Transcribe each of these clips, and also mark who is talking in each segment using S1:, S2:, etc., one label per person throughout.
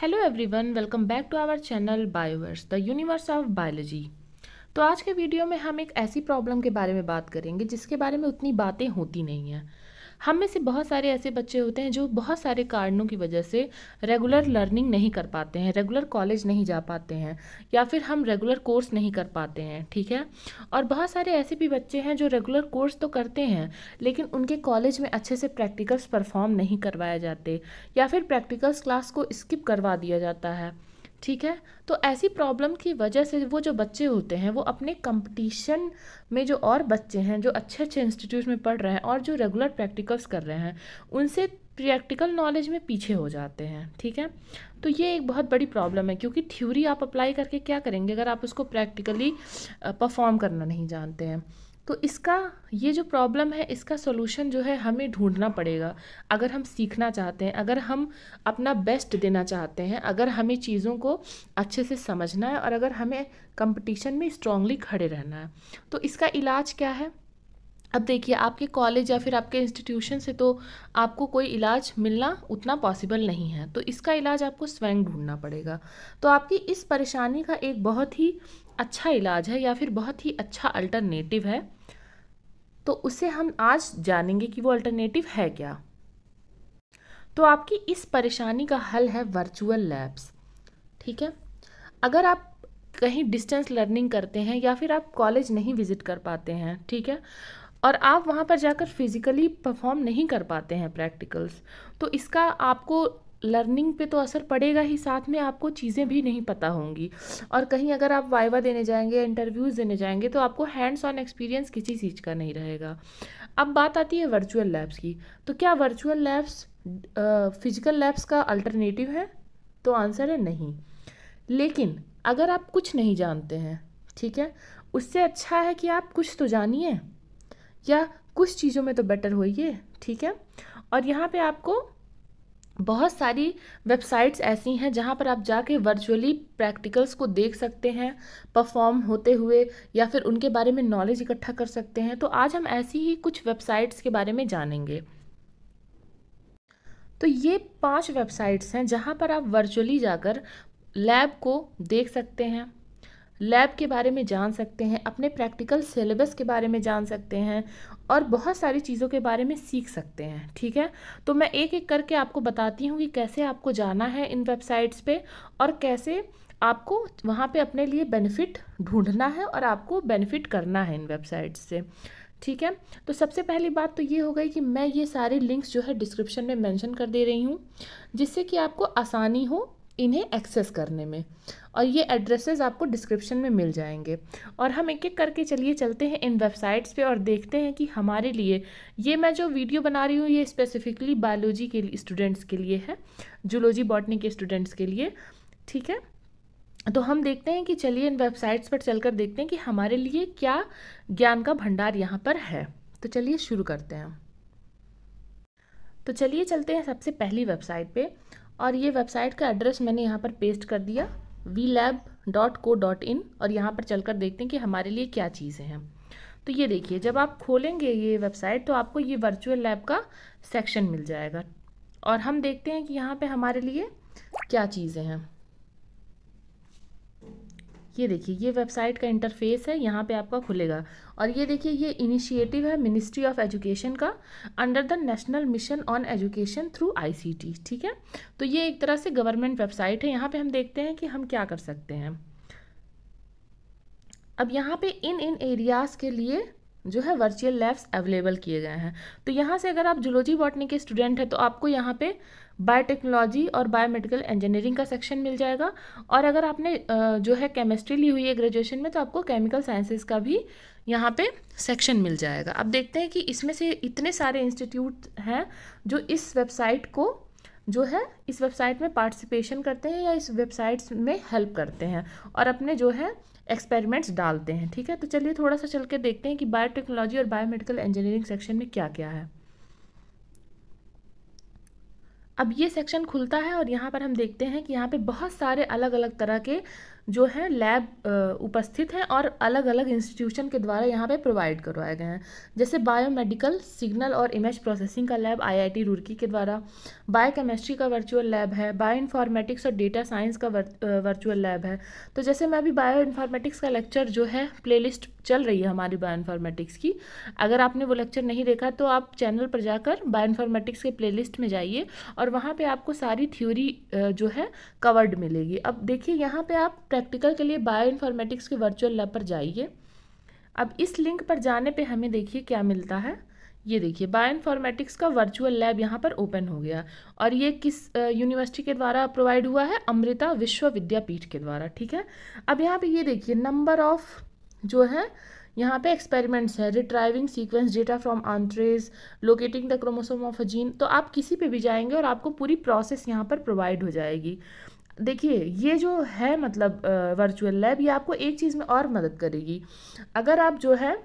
S1: hello everyone welcome back to our channel Bioverse the universe of biology तो आज के video में हम एक ऐसी प्रॉब्लम के बारे में बात करेंगे जिसके बारे में उतनी बातें होती नहीं हैं हम में से बहुत सारे ऐसे बच्चे होते हैं जो बहुत सारे कारणों की वजह से रेगुलर लर्निंग नहीं कर पाते हैं रेगुलर कॉलेज नहीं जा पाते हैं या फिर हम रेगुलर कोर्स नहीं कर पाते हैं ठीक है और बहुत सारे ऐसे भी बच्चे हैं जो रेगुलर कोर्स तो करते हैं लेकिन उनके कॉलेज में अच्छे से प्रैक्टिकल्स परफॉर्म नहीं करवाए जाते या फिर प्रैक्टिकल्स क्लास को स्किप करवा दिया जाता है ठीक है तो ऐसी प्रॉब्लम की वजह से वो जो बच्चे होते हैं वो अपने कंपटीशन में जो और बच्चे हैं जो अच्छे अच्छे इंस्टीट्यूट में पढ़ रहे हैं और जो रेगुलर प्रैक्टिकल्स कर रहे हैं उनसे प्रैक्टिकल नॉलेज में पीछे हो जाते हैं ठीक है तो ये एक बहुत बड़ी प्रॉब्लम है क्योंकि थ्योरी आप अप्लाई करके क्या करेंगे अगर आप उसको प्रैक्टिकली परफॉर्म करना नहीं जानते हैं तो इसका ये जो प्रॉब्लम है इसका सोल्यूशन जो है हमें ढूंढना पड़ेगा अगर हम सीखना चाहते हैं अगर हम अपना बेस्ट देना चाहते हैं अगर हमें चीज़ों को अच्छे से समझना है और अगर हमें कंपटीशन में स्ट्रांगली खड़े रहना है तो इसका इलाज क्या है अब देखिए आपके कॉलेज या फिर आपके इंस्टीट्यूशन से तो आपको कोई इलाज मिलना उतना पॉसिबल नहीं है तो इसका इलाज आपको स्वयं ढूंढना पड़ेगा तो आपकी इस परेशानी का एक बहुत ही अच्छा इलाज है या फिर बहुत ही अच्छा अल्टरनेटिव है तो उसे हम आज जानेंगे कि वो अल्टरनेटिव है क्या तो आपकी इस परेशानी का हल है वर्चुअल लैब्स ठीक है अगर आप कहीं डिस्टेंस लर्निंग करते हैं या फिर आप कॉलेज नहीं विज़िट कर पाते हैं ठीक है और आप वहाँ पर जाकर फिज़िकली परफॉर्म नहीं कर पाते हैं प्रैक्टिकल्स तो इसका आपको लर्निंग पे तो असर पड़ेगा ही साथ में आपको चीज़ें भी नहीं पता होंगी और कहीं अगर आप वाइवा देने जाएंगे इंटरव्यूज़ देने जाएंगे तो आपको हैंड्स ऑन एक्सपीरियंस किसी चीज़ का नहीं रहेगा अब बात आती है वर्चुअल लैब्स की तो क्या वर्चुअल लैब्स फिजिकल लैब्स का अल्टरनेटिव है तो आंसर है नहीं लेकिन अगर आप कुछ नहीं जानते हैं ठीक है उससे अच्छा है कि आप कुछ तो जानिए या कुछ चीज़ों में तो बेटर होइए ठीक है और यहाँ पे आपको बहुत सारी वेबसाइट्स ऐसी हैं जहाँ पर आप जाके वर्चुअली प्रैक्टिकल्स को देख सकते हैं परफॉर्म होते हुए या फिर उनके बारे में नॉलेज इकट्ठा कर सकते हैं तो आज हम ऐसी ही कुछ वेबसाइट्स के बारे में जानेंगे तो ये पांच वेबसाइट्स हैं जहाँ पर आप वर्चुअली जाकर लैब को देख सकते हैं लैब के बारे में जान सकते हैं अपने प्रैक्टिकल सिलेबस के बारे में जान सकते हैं और बहुत सारी चीज़ों के बारे में सीख सकते हैं ठीक है तो मैं एक एक करके आपको बताती हूँ कि कैसे आपको जाना है इन वेबसाइट्स पे और कैसे आपको वहाँ पे अपने लिए बेनिफिट ढूंढना है और आपको बेनिफिट करना है इन वेबसाइट्स से ठीक है तो सबसे पहली बात तो ये हो गई कि मैं ये सारे लिंक्स जो है डिस्क्रिप्शन में मेंशन कर दे रही हूँ जिससे कि आपको आसानी हो इन्हें एक्सेस करने में और ये एड्रेसेस आपको डिस्क्रिप्शन में मिल जाएंगे और हम एक एक करके चलिए चलते हैं इन वेबसाइट्स पे और देखते हैं कि हमारे लिए ये मैं जो वीडियो बना रही हूँ ये स्पेसिफिकली बायोलॉजी के स्टूडेंट्स के लिए है जूलॉजी बॉटनी के स्टूडेंट्स के लिए ठीक है तो हम देखते हैं कि चलिए इन वेबसाइट्स पर चलकर देखते हैं कि हमारे लिए क्या ज्ञान का भंडार यहाँ पर है तो चलिए शुरू करते हैं तो चलिए चलते हैं सबसे पहली वेबसाइट पे और ये वेबसाइट का एड्रेस मैंने यहाँ पर पेस्ट कर दिया V lab dot co dot in और यहाँ पर चलकर देखते हैं कि हमारे लिए क्या चीज़ें हैं तो ये देखिए जब आप खोलेंगे ये वेबसाइट तो आपको ये वर्चुअल लैब का सेक्शन मिल जाएगा और हम देखते हैं कि यहाँ पे हमारे लिए क्या चीज़ें हैं ये देखिए ये वेबसाइट का इंटरफेस है यहाँ पे आपका खुलेगा और ये देखिए ये इनिशिएटिव है मिनिस्ट्री ऑफ एजुकेशन का under the national mission on education through ICT ठीक है तो ये एक तरह से गवर्नमेंट वेबसाइट है यहाँ पे हम देखते हैं कि हम क्या कर सकते हैं अब यहाँ पे इन इन एरियाज़ के लिए जो है वर्चुअल लैब्स अवेलेबल किए गए हैं तो यहाँ से अगर आप जुलोजी बॉटनी के स्टूडेंट हैं तो आपको यहाँ पे बायोटेक्नोलॉजी और बायोमेडिकल इंजीनियरिंग का सेक्शन मिल जाएगा और अगर आपने जो है केमिस्ट्री ली हुई है ग्रेजुएशन में तो आपको केमिकल साइंसेज का भी यहाँ पे सेक्शन मिल जाएगा अब देखते हैं कि इसमें से इतने सारे इंस्टीट्यूट हैं जो इस वेबसाइट को जो है इस वेबसाइट में पार्टिसिपेशन करते हैं या इस वेबसाइट्स में हेल्प करते हैं और अपने जो है एक्सपेरिमेंट्स डालते हैं ठीक है तो चलिए थोड़ा सा चल के देखते हैं कि बायोटेक्नोलॉजी और बायोमेडिकल इंजीनियरिंग सेक्शन में क्या क्या है अब ये सेक्शन खुलता है और यहाँ पर हम देखते हैं कि यहाँ पे बहुत सारे अलग अलग तरह के जो है लैब उपस्थित हैं और अलग अलग इंस्टीट्यूशन के द्वारा यहाँ पे प्रोवाइड करवाए गए हैं जैसे बायोमेडिकल सिग्नल और इमेज प्रोसेसिंग का लैब आईआईटी रुड़की के द्वारा बायोकेमिस्ट्री का वर्चुअल लैब है बायो इन्फॉर्मेटिक्स और डेटा साइंस का वर्चुअल लैब है तो जैसे मैं अभी बायो इन्फॉर्मेटिक्स का लेक्चर जो है प्लेलिस्ट चल रही है हमारी बायोइन्फॉर्मेटिक्स की अगर आपने वो लेक्चर नहीं देखा तो आप चैनल पर जाकर बायोइन्फॉर्मेटिक्स के प्लेलिस्ट में जाइए और वहाँ पे आपको सारी थ्योरी जो है कवर्ड मिलेगी अब देखिए यहाँ पे आप प्रैक्टिकल के लिए बायोइन्फॉर्मेटिक्स के वर्चुअल लैब पर जाइए अब इस लिंक पर जाने पर हमें देखिए क्या मिलता है ये देखिए बायोइन्फॉर्मेटिक्स का वर्चुअल लैब यहाँ पर ओपन हो गया और ये किस यूनिवर्सिटी के द्वारा प्रोवाइड हुआ है अमृता विश्वविद्यापीठ के द्वारा ठीक है अब यहाँ पे ये देखिए नंबर ऑफ़ जो है यहाँ पे एक्सपेरिमेंट्स है retrieving sequence data from Entrez locating the chromosome of a gene तो आप किसी पे भी जाएंगे और आपको पूरी प्रोसेस यहाँ पर प्रोवाइड हो जाएगी देखिए ये जो है मतलब वर्चुअल लैब ये आपको एक चीज़ में और मदद करेगी अगर आप जो है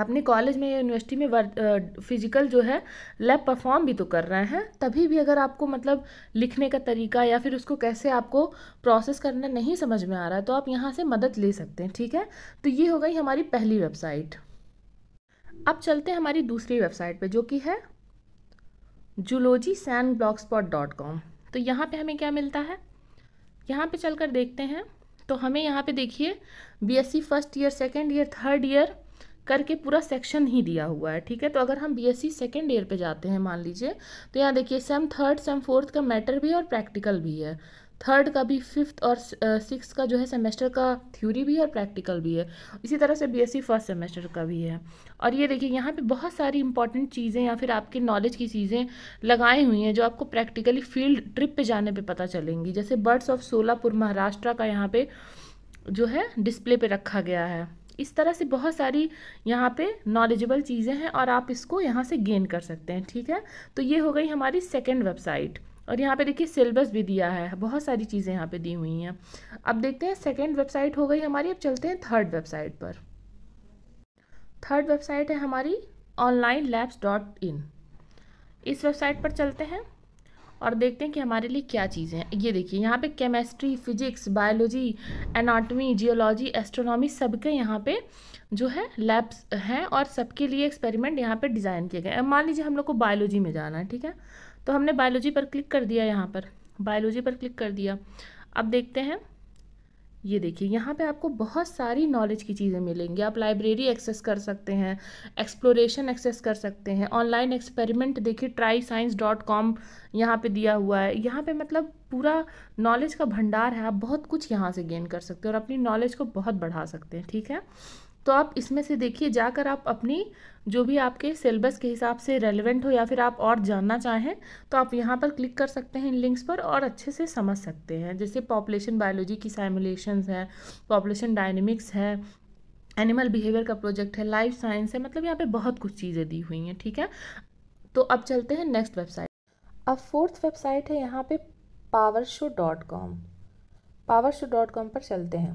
S1: अपने कॉलेज में या यूनिवर्सिटी में वर्क फिजिकल जो है लैब परफॉर्म भी तो कर रहे हैं तभी भी अगर आपको मतलब लिखने का तरीका या फिर उसको कैसे आपको प्रोसेस करना नहीं समझ में आ रहा है तो आप यहाँ से मदद ले सकते हैं ठीक है तो ये हो गई हमारी पहली वेबसाइट अब चलते हैं हमारी दूसरी वेबसाइट पर जो कि है zoology san blog spot dot com तो यहाँ पर हमें क्या मिलता है यहाँ चल कर देखते हैं तो हमें यहाँ पे देखिए BSc first year second year third year करके पूरा सेक्शन ही दिया हुआ है ठीक है तो अगर हम बी एस सेकेंड ईयर पर जाते हैं मान लीजिए तो यहाँ देखिए सेम थर्ड सेम फोर्थ का मैटर भी है और प्रैक्टिकल भी है थर्ड का भी फिफ्थ और सिक्स का जो है सेमेस्टर का थ्योरी भी है और प्रैक्टिकल भी है इसी तरह से बीएससी फर्स्ट सेमेस्टर का भी है और ये देखिए यहाँ पे बहुत सारी इंपॉर्टेंट चीज़ें या फिर आपके नॉलेज की चीज़ें लगाई हुई हैं जो आपको प्रैक्टिकली फील्ड ट्रिप पे जाने पे पता चलेंगी जैसे बर्ड्स ऑफ सोलापुर महाराष्ट्र का यहाँ पर जो है डिस्प्ले पर रखा गया है इस तरह से बहुत सारी यहाँ पे नॉलेजेबल चीज़ें हैं और आप इसको यहाँ से गेन कर सकते हैं ठीक है तो ये हो गई हमारी सेकेंड वेबसाइट और यहाँ पे देखिए सिलेबस भी दिया है बहुत सारी चीज़ें यहाँ पे दी हुई हैं अब देखते हैं सेकेंड वेबसाइट हो गई हमारी अब चलते हैं थर्ड वेबसाइट पर थर्ड वेबसाइट है हमारी ऑनलाइन लैब्स डॉट इन इस वेबसाइट पर चलते हैं और देखते हैं कि हमारे लिए क्या चीज़ें हैं ये देखिए यहाँ पे chemistry physics biology anatomy geology astronomy सबके यहाँ पे जो है लैब्स हैं और सबके लिए एक्सपेरिमेंट यहाँ पे डिज़ाइन किए गए हैं मान लीजिए हम लोग को बायोलॉजी में जाना है ठीक है तो हमने बायोलॉजी पर क्लिक कर दिया यहाँ पर बायोलॉजी पर क्लिक कर दिया अब देखते हैं ये देखिए यहाँ पे आपको बहुत सारी नॉलेज की चीज़ें मिलेंगी आप लाइब्रेरी एक्सेस कर सकते हैं एक्सप्लोरेशन एक्सेस कर सकते हैं ऑनलाइन एक्सपेरिमेंट देखिए ट्राई साइंस डॉट कॉम यहाँ पर दिया हुआ है यहाँ पे मतलब पूरा नॉलेज का भंडार है आप बहुत कुछ यहाँ से गेन कर सकते हैं और अपनी नॉलेज को बहुत बढ़ा सकते हैं ठीक है तो आप इसमें से देखिए जाकर आप अपनी जो भी आपके सिलेबस के हिसाब से रेलिवेंट हो या फिर आप और जानना चाहें तो आप यहाँ पर क्लिक कर सकते हैं इन लिंक्स पर और अच्छे से समझ सकते हैं जैसे पॉपुलेशन बायोलॉजी की सैमुलेशन हैं पॉपुलेशन डायनेमिक्स है एनिमल बिहेवियर का प्रोजेक्ट है लाइफ साइंस है मतलब यहाँ पे बहुत कुछ
S2: चीज़ें दी हुई हैं ठीक है तो अब चलते हैं नेक्स्ट वेबसाइट अब फोर्थ वेबसाइट है यहाँ पे power show dot com power show dot com पर चलते हैं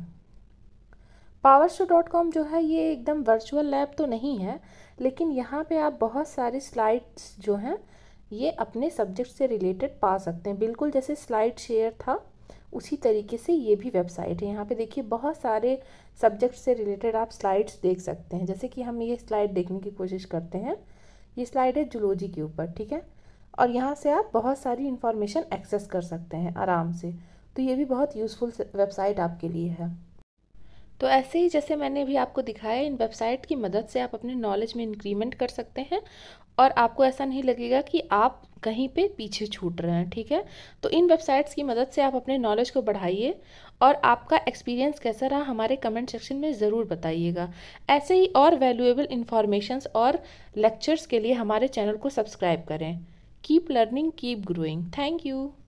S2: पावर शो डॉट कॉम जो है ये एकदम वर्चुअल लैब तो नहीं है लेकिन यहाँ पे आप बहुत सारी स्लाइड्स जो हैं ये अपने सब्जेक्ट से रिलेटेड पा सकते हैं बिल्कुल जैसे स्लाइड शेयर था उसी तरीके से ये भी वेबसाइट है यहाँ पे देखिए बहुत सारे सब्जेक्ट से रिलेटेड आप स्लाइड्स देख सकते हैं जैसे कि हम ये स्लाइड देखने की कोशिश करते हैं ये स्लाइड है जुलोजी के ऊपर ठीक है और यहाँ से आप बहुत सारी इन्फॉर्मेशन एक्सेस कर सकते हैं आराम से तो ये भी बहुत यूज़फुल वेबसाइट आपके लिए है तो ऐसे ही जैसे मैंने भी आपको दिखाया इन वेबसाइट की मदद से आप अपने नॉलेज में इंक्रीमेंट कर सकते हैं और आपको ऐसा नहीं लगेगा कि आप कहीं पे पीछे छूट रहे हैं ठीक है तो इन वेबसाइट्स की मदद से आप अपने नॉलेज को बढ़ाइए और आपका एक्सपीरियंस कैसा रहा हमारे कमेंट सेक्शन में ज़रूर बताइएगा ऐसे ही और वैल्यूएबल इन्फॉर्मेशंस और लेक्चर्स के लिए हमारे चैनल को सब्सक्राइब करें keep learning keep growing thank you